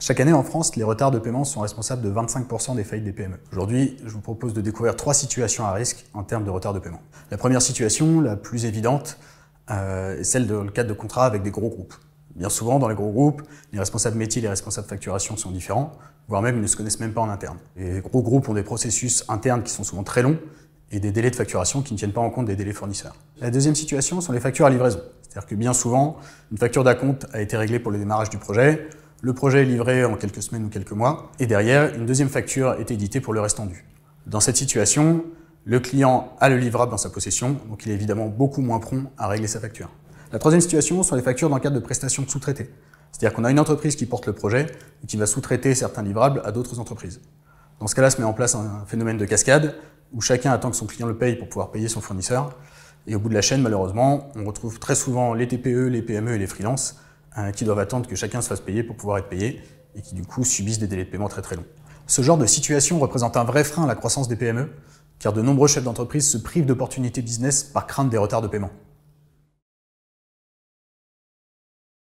Chaque année en France, les retards de paiement sont responsables de 25% des faillites des PME. Aujourd'hui, je vous propose de découvrir trois situations à risque en termes de retard de paiement. La première situation, la plus évidente, euh, est celle dans le cadre de contrats avec des gros groupes. Bien souvent, dans les gros groupes, les responsables métiers et les responsables facturation sont différents, voire même ne se connaissent même pas en interne. Les gros groupes ont des processus internes qui sont souvent très longs et des délais de facturation qui ne tiennent pas en compte des délais fournisseurs. La deuxième situation sont les factures à livraison. C'est-à-dire que bien souvent, une facture d'acompte a été réglée pour le démarrage du projet, le projet est livré en quelques semaines ou quelques mois, et derrière, une deuxième facture est éditée pour le reste tendu. Dans cette situation, le client a le livrable dans sa possession, donc il est évidemment beaucoup moins prompt à régler sa facture. La troisième situation sont les factures dans le cadre de prestations de sous traitées cest C'est-à-dire qu'on a une entreprise qui porte le projet et qui va sous-traiter certains livrables à d'autres entreprises. Dans ce cas-là, se met en place un phénomène de cascade où chacun attend que son client le paye pour pouvoir payer son fournisseur. Et au bout de la chaîne, malheureusement, on retrouve très souvent les TPE, les PME et les freelances Hein, qui doivent attendre que chacun se fasse payer pour pouvoir être payé, et qui du coup subissent des délais de paiement très très longs. Ce genre de situation représente un vrai frein à la croissance des PME, car de nombreux chefs d'entreprise se privent d'opportunités business par crainte des retards de paiement.